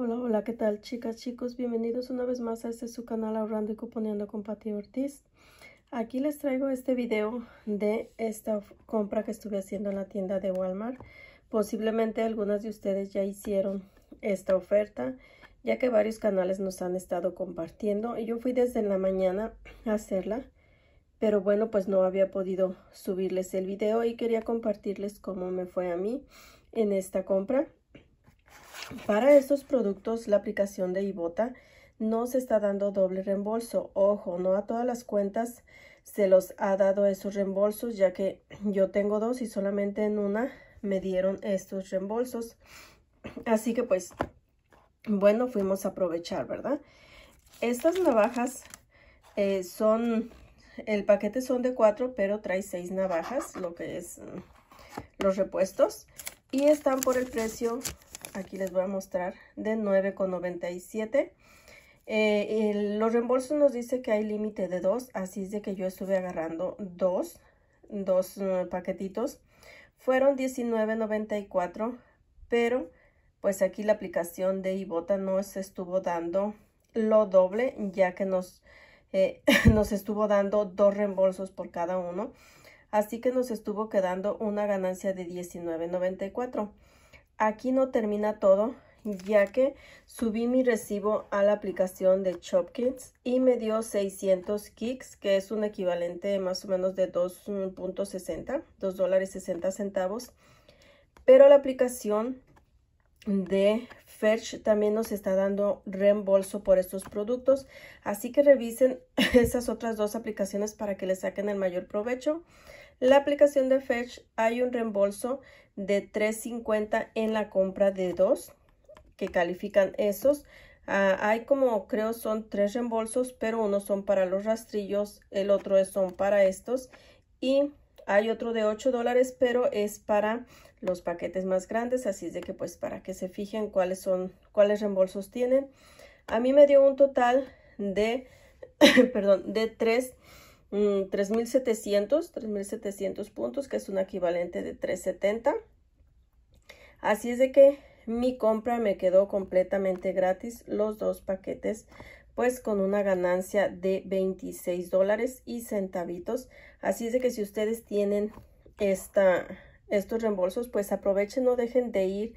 Hola, hola, ¿qué tal chicas, chicos? Bienvenidos una vez más a este su canal Ahorrando y Cuponeando con Pati Ortiz. Aquí les traigo este video de esta compra que estuve haciendo en la tienda de Walmart. Posiblemente algunas de ustedes ya hicieron esta oferta, ya que varios canales nos han estado compartiendo. Y yo fui desde la mañana a hacerla, pero bueno, pues no había podido subirles el video y quería compartirles cómo me fue a mí en esta compra. Para estos productos, la aplicación de Ibota no se está dando doble reembolso. Ojo, no a todas las cuentas se los ha dado esos reembolsos, ya que yo tengo dos y solamente en una me dieron estos reembolsos. Así que pues, bueno, fuimos a aprovechar, ¿verdad? Estas navajas eh, son, el paquete son de cuatro, pero trae seis navajas, lo que es mm, los repuestos. Y están por el precio aquí les voy a mostrar, de 9,97. Eh, los reembolsos nos dice que hay límite de 2 así es de que yo estuve agarrando dos, dos eh, paquetitos. Fueron $19.94, pero pues aquí la aplicación de Ibota nos estuvo dando lo doble, ya que nos, eh, nos estuvo dando dos reembolsos por cada uno. Así que nos estuvo quedando una ganancia de $19.94 aquí no termina todo, ya que subí mi recibo a la aplicación de Chopkins y me dio 600 kicks, que es un equivalente más o menos de 2.60, 2 dólares 60 centavos. Pero la aplicación de Fetch también nos está dando reembolso por estos productos. Así que revisen esas otras dos aplicaciones para que le saquen el mayor provecho. La aplicación de Fetch hay un reembolso de $3.50 en la compra de dos que califican esos. Ah, hay como creo son tres reembolsos, pero uno son para los rastrillos, el otro son para estos y hay otro de 8 dólares, pero es para los paquetes más grandes, así es de que pues para que se fijen cuáles son, cuáles reembolsos tienen. A mí me dio un total de, perdón, de 3, 3,700, 3,700 puntos, que es un equivalente de 370. Así es de que mi compra me quedó completamente gratis los dos paquetes pues con una ganancia de 26 dólares y centavitos. Así es de que si ustedes tienen estos reembolsos, pues aprovechen, no dejen de ir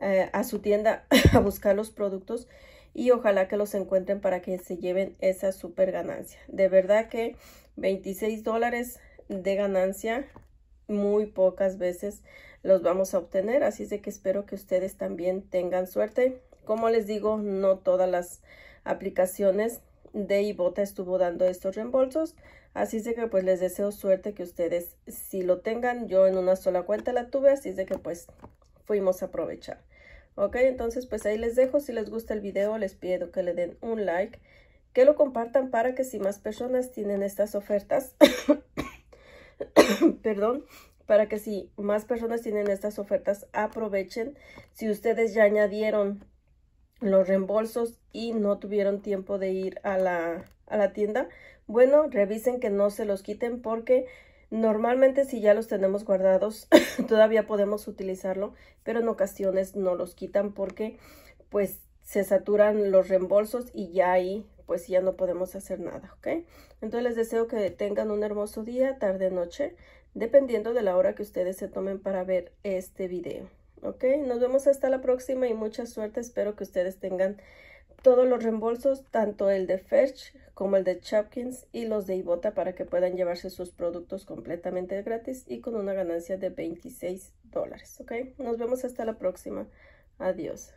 eh, a su tienda a buscar los productos y ojalá que los encuentren para que se lleven esa super ganancia. De verdad que 26 dólares de ganancia muy pocas veces los vamos a obtener, así es de que espero que ustedes también tengan suerte. Como les digo, no todas las aplicaciones de Ibota estuvo dando estos reembolsos. Así de que pues les deseo suerte que ustedes si lo tengan. Yo en una sola cuenta la tuve, así de que pues fuimos a aprovechar. Ok, entonces pues ahí les dejo. Si les gusta el video les pido que le den un like, que lo compartan para que si más personas tienen estas ofertas, perdón, para que si más personas tienen estas ofertas aprovechen. Si ustedes ya añadieron los reembolsos y no tuvieron tiempo de ir a la, tienda, bueno, revisen que no se los quiten porque normalmente si ya los tenemos guardados todavía podemos utilizarlo, pero en ocasiones no los quitan porque pues se saturan los reembolsos y ya ahí pues ya no podemos hacer nada, ¿ok? Entonces les deseo que tengan un hermoso día, tarde, noche, dependiendo de la hora que ustedes se tomen para ver este video. Ok, nos vemos hasta la próxima y mucha suerte. Espero que ustedes tengan todos los reembolsos, tanto el de Fetch como el de Chapkins y los de Ibota para que puedan llevarse sus productos completamente gratis y con una ganancia de 26 dólares. Ok, nos vemos hasta la próxima. Adiós.